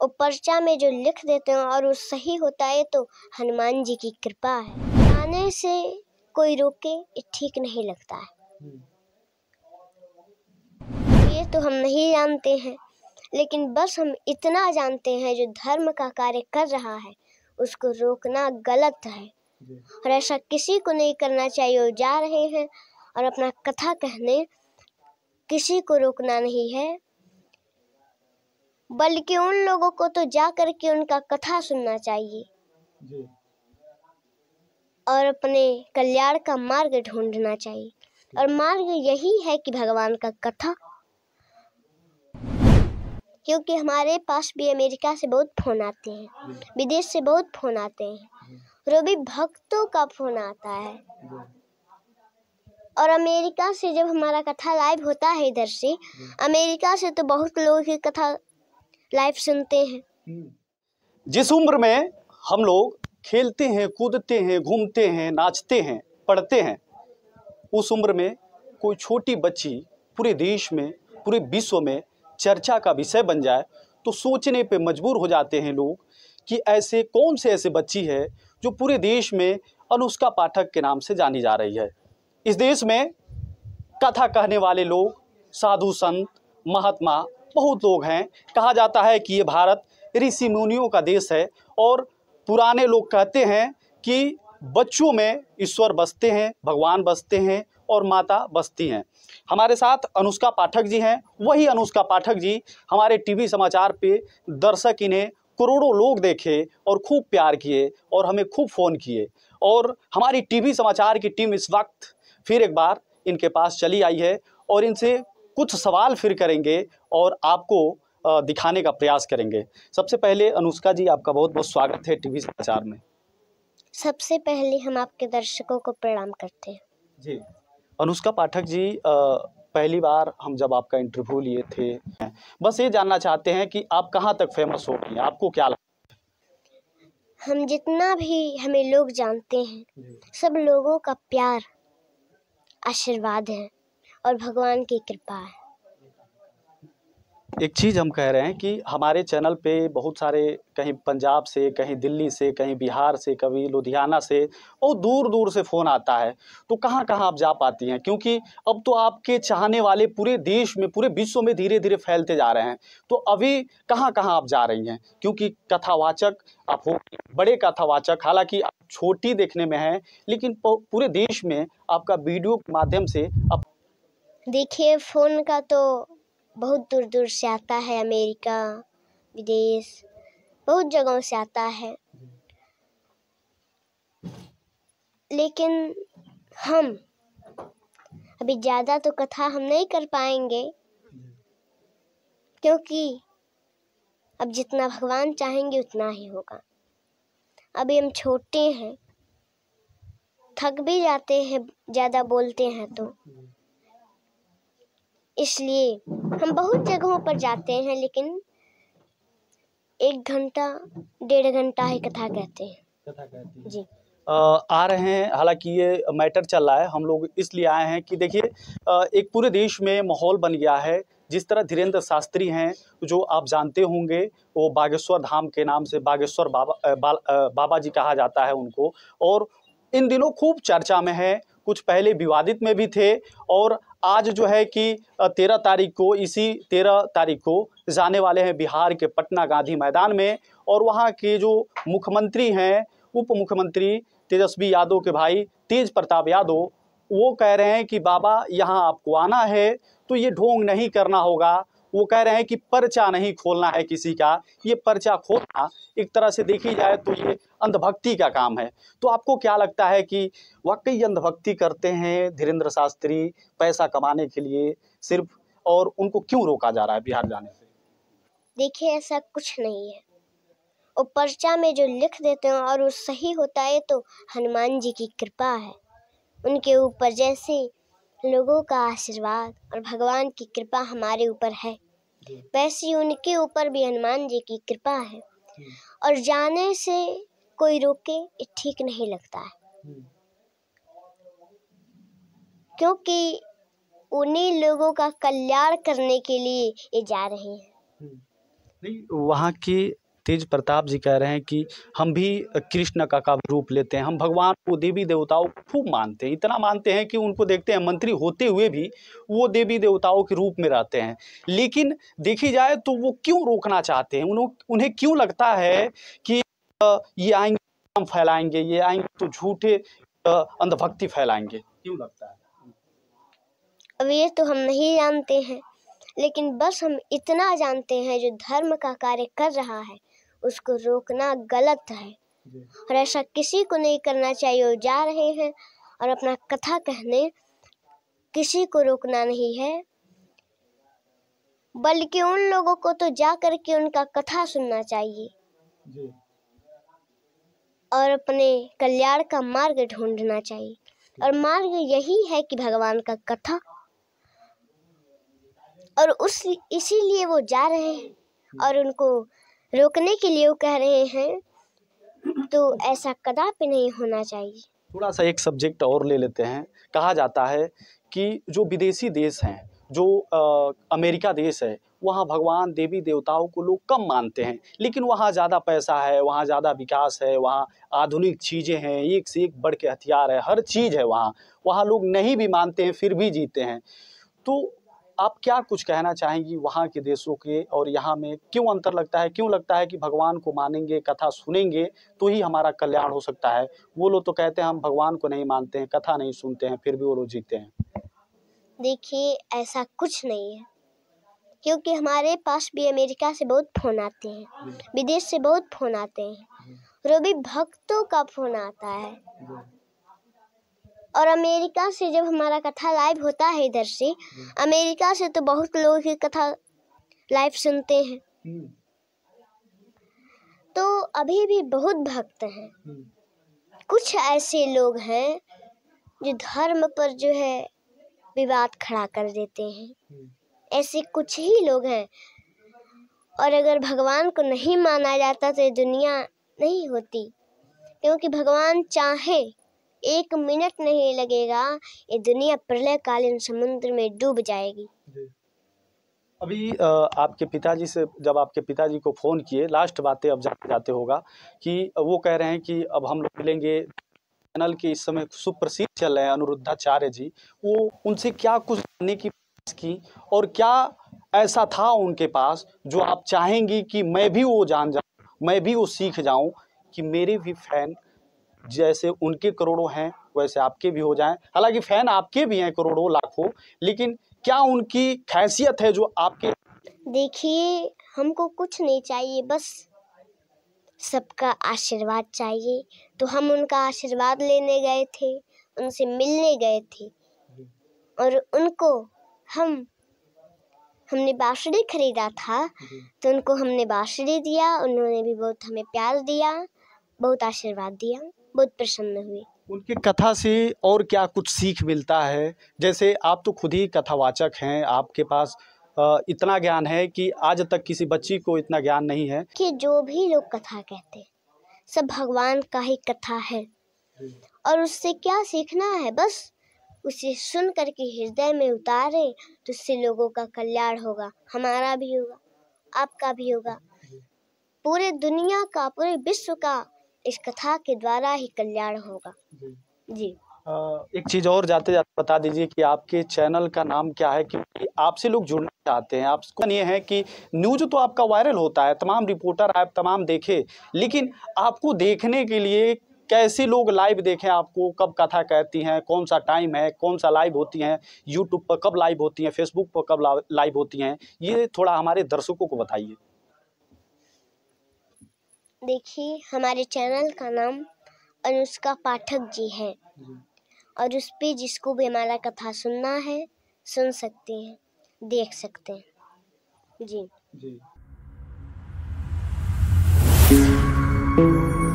और पर्चा में जो लिख देते हैं और वो सही होता है तो हनुमान जी की कृपा है आने से कोई रोके ठीक नहीं लगता है ये तो हम नहीं जानते हैं लेकिन बस हम इतना जानते हैं जो धर्म का कार्य कर रहा है उसको रोकना गलत है और ऐसा किसी को नहीं करना चाहिए वो जा रहे हैं और अपना कथा कहने किसी को रोकना नहीं है बल्कि उन लोगों को तो जा कर के उनका कथा सुनना चाहिए और अपने कल्याण का मार्ग ढूंढना चाहिए और मार्ग यही है कि भगवान का कथा क्योंकि हमारे पास भी अमेरिका से बहुत फ़ोन आते हैं विदेश से बहुत फ़ोन आते हैं और भी भक्तों का फ़ोन आता है और अमेरिका से जब हमारा कथा लाइव होता है इधर से अमेरिका से तो बहुत लोगों की कथा लाइव सुनते हैं जिस उम्र में हम लोग खेलते हैं कूदते हैं घूमते हैं नाचते हैं पढ़ते हैं उस उम्र में कोई छोटी बच्ची पूरे देश में पूरे विश्व में चर्चा का विषय बन जाए तो सोचने पे मजबूर हो जाते हैं लोग कि ऐसे कौन से ऐसे बच्ची है जो पूरे देश में अनुष्का पाठक के नाम से जानी जा रही है इस देश में कथा कहने वाले लोग साधु संत महात्मा बहुत लोग हैं कहा जाता है कि ये भारत ऋषि मुनियों का देश है और पुराने लोग कहते हैं कि बच्चों में ईश्वर बसते हैं भगवान बसते हैं और माता बसती हैं हमारे साथ अनुष्का पाठक जी हैं वही अनुष्का पाठक जी हमारे टीवी समाचार पे दर्शक इन्हें करोड़ों लोग देखे और खूब प्यार किए और हमें खूब फ़ोन किए और हमारी टीवी समाचार की टीम इस वक्त फिर एक बार इनके पास चली आई है और इनसे कुछ सवाल फिर करेंगे और आपको दिखाने का प्रयास करेंगे सबसे पहले अनुष्का जी आपका बहुत बहुत स्वागत है टीवी समाचार में सबसे पहले हम आपके दर्शकों को प्रणाम करते हैं जी अनुष्का पाठक जी पहली बार हम जब आपका इंटरव्यू लिए थे बस ये जानना चाहते हैं कि आप कहाँ तक फेमस हो गई आपको क्या लगता है हम जितना भी हमें लोग जानते हैं सब लोगों का प्यार आशीर्वाद है और भगवान की कृपा है एक चीज़ हम कह रहे हैं कि हमारे चैनल पे बहुत सारे कहीं पंजाब से कहीं दिल्ली से कहीं बिहार से कभी लुधियाना से और दूर दूर से फ़ोन आता है तो कहाँ कहाँ आप जा पाती हैं क्योंकि अब तो आपके चाहने वाले पूरे देश में पूरे विश्व में धीरे धीरे फैलते जा रहे हैं तो अभी कहाँ कहाँ आप जा रही हैं क्योंकि कथावाचक आप हो बड़े कथावाचक हालांकि आप छोटी देखने में हैं लेकिन पूरे देश में आपका वीडियो के माध्यम से आप देखिए फ़ोन का तो बहुत दूर दूर से आता है अमेरिका विदेश बहुत जगहों से आता है लेकिन हम अभी ज़्यादा तो कथा हम नहीं कर पाएंगे क्योंकि अब जितना भगवान चाहेंगे उतना ही होगा अभी हम छोटे हैं थक भी जाते हैं ज़्यादा बोलते हैं तो इसलिए हम बहुत जगहों पर जाते हैं लेकिन एक घंटा डेढ़ घंटा ही कथा कहते हैं कथा कहते जी आ रहे हैं हालांकि ये मैटर चल रहा है हम लोग इसलिए आए हैं कि देखिए एक पूरे देश में माहौल बन गया है जिस तरह धीरेन्द्र शास्त्री हैं जो आप जानते होंगे वो बागेश्वर धाम के नाम से बागेश्वर बाबा बा, बाबा जी कहा जाता है उनको और इन दिनों खूब चर्चा में है कुछ पहले विवादित में भी थे और आज जो है कि तेरह तारीख को इसी तेरह तारीख को जाने वाले हैं बिहार के पटना गांधी मैदान में और वहाँ के जो मुख्यमंत्री हैं उप मुख्यमंत्री तेजस्वी यादव के भाई तेज प्रताप यादव वो कह रहे हैं कि बाबा यहाँ आपको आना है तो ये ढोंग नहीं करना होगा वो कह रहे हैं कि पर्चा नहीं खोलना है किसी का ये पर्चा खोलना एक तरह से देखी जाए तो ये अंधभक्ति का काम है तो आपको क्या लगता है कि वाकई अंधभक्ति करते हैं धीरेन्द्र शास्त्री पैसा कमाने के लिए सिर्फ और उनको क्यों रोका जा रहा है बिहार जाने से देखिए ऐसा कुछ नहीं है वो पर्चा में जो लिख देते हैं और वो सही होता है तो हनुमान जी की कृपा है उनके ऊपर जैसे लोगों का आशीर्वाद और भगवान की कृपा हमारे ऊपर है वैसे उनके ऊपर भी हनुमान जी की कृपा है और जाने से कोई रोके ठीक नहीं लगता है क्योंकि उन्हीं लोगों का कल्याण करने के लिए ये जा रहे हैं नहीं वहाँ की तेज प्रताप जी कह रहे हैं कि हम भी कृष्ण का का रूप लेते हैं हम भगवान को देवी देवताओं को खूब मानते हैं इतना मानते हैं कि उनको देखते हैं मंत्री होते हुए भी वो देवी देवताओं के रूप में रहते हैं लेकिन देखी जाए तो वो क्यों रोकना चाहते हैं उन्हों उन्हें क्यों लगता है कि ये आएंगे फैलाएंगे ये आएंगे तो झूठे अंधभक्ति फैलाएंगे क्यों लगता है अब ये तो हम नहीं जानते हैं लेकिन बस हम इतना जानते हैं जो धर्म का कार्य कर रहा है उसको रोकना गलत है और ऐसा किसी को नहीं करना चाहिए वो जा रहे हैं और अपना कथा कहने किसी को रोकना नहीं है बल्कि उन लोगों को तो जा करके उनका कथा सुनना चाहिए और अपने कल्याण का मार्ग ढूंढना चाहिए और मार्ग यही है कि भगवान का कथा और उस इसीलिए वो जा रहे हैं और उनको रोकने के लिए कह रहे हैं तो ऐसा कदापि नहीं होना चाहिए थोड़ा सा एक सब्जेक्ट और ले लेते हैं कहा जाता है कि जो विदेशी देश हैं जो आ, अमेरिका देश है वहाँ भगवान देवी देवताओं को लोग कम मानते हैं लेकिन वहाँ ज़्यादा पैसा है वहाँ ज़्यादा विकास है वहाँ आधुनिक चीज़ें हैं एक से एक बढ़ के हथियार है हर चीज़ है वहाँ वहाँ लोग नहीं भी मानते हैं फिर भी जीते हैं तो आप क्या कुछ कहना चाहेंगी वहाँ के देशों के और यहाँ में क्यों अंतर लगता है क्यों लगता है कि भगवान को मानेंगे कथा सुनेंगे तो ही हमारा कल्याण हो सकता है वो लोग तो कहते हैं हम भगवान को नहीं मानते हैं कथा नहीं सुनते हैं फिर भी वो लोग जीते हैं देखिए ऐसा कुछ नहीं है क्योंकि हमारे पास भी अमेरिका से बहुत फ़ोन आते हैं विदेश से बहुत फ़ोन आते हैं भी भक्तों का फ़ोन आता है और अमेरिका से जब हमारा कथा लाइव होता है इधर से हम्म। अमेरिका से तो बहुत लोग ही कथा लाइव सुनते हैं हम्म। तो अभी भी बहुत भक्त हैं हम्म। कुछ ऐसे लोग हैं जो धर्म पर जो है विवाद खड़ा कर देते हैं ऐसे कुछ ही लोग हैं और अगर भगवान को नहीं माना जाता तो ये दुनिया नहीं होती क्योंकि भगवान चाहे एक मिनट नहीं लगेगा ये दुनिया प्रलयकालीन समुद्र में डूब जाएगी अभी आपके पिताजी से जब आपके पिताजी को फ़ोन किए लास्ट बातें अब जाते जाते होगा कि वो कह रहे हैं कि अब हम लोग मिलेंगे चैनल के इस समय सुप्रसिद्ध चल रहे हैं अनुरुद्धाचार्य जी वो उनसे क्या कुछ करने की की और क्या ऐसा था उनके पास जो आप चाहेंगी कि मैं भी वो जान जाऊँ मैं भी वो सीख जाऊँ कि मेरे भी फैन जैसे उनके करोड़ों हैं वैसे आपके भी हो जाएं हालांकि फ़ैन आपके भी हैं करोड़ों लाखों लेकिन क्या उनकी खैसियत है जो आपके देखिए हमको कुछ नहीं चाहिए बस सबका आशीर्वाद चाहिए तो हम उनका आशीर्वाद लेने गए थे उनसे मिलने गए थे और उनको हम हमने बाँसुरी खरीदा था तो उनको हमने बाँसुरी दिया उन्होंने भी बहुत हमें प्यार दिया बहुत आशीर्वाद दिया बहुत प्रसन्न हुए उनकी कथा से और क्या कुछ सीख मिलता है जैसे आप तो खुद ही कथावाचक हैं आपके पास इतना ज्ञान है कि आज तक किसी बच्ची को इतना ज्ञान नहीं है कि जो भी लोग कथा कहते सब भगवान का ही कथा है और उससे क्या सीखना है बस उसे सुन करके हृदय में उतारे तो उससे लोगों का कल्याण होगा हमारा भी होगा आपका भी होगा पूरे दुनिया का पूरे विश्व का इस कथा के द्वारा ही कल्याण होगा जी, एक चीज और जाते जाते बता दीजिए कि आपके चैनल का नाम क्या है क्योंकि आपसे लोग जुड़ना चाहते हैं आपको ये है कि न्यूज तो आपका वायरल होता है तमाम रिपोर्टर आप तमाम देखे लेकिन आपको देखने के लिए कैसे लोग लाइव देखें आपको कब कथा कहती हैं कौन सा टाइम है कौन सा लाइव होती हैं यूट्यूब पर कब लाइव होती हैं फेसबुक पर कब लाइव होती हैं ये थोड़ा हमारे दर्शकों को बताइए देखिए हमारे चैनल का नाम अनुष्का पाठक जी है और उस पर जिसको भी हमारा कथा सुनना है सुन सकते हैं देख सकते हैं जी, जी।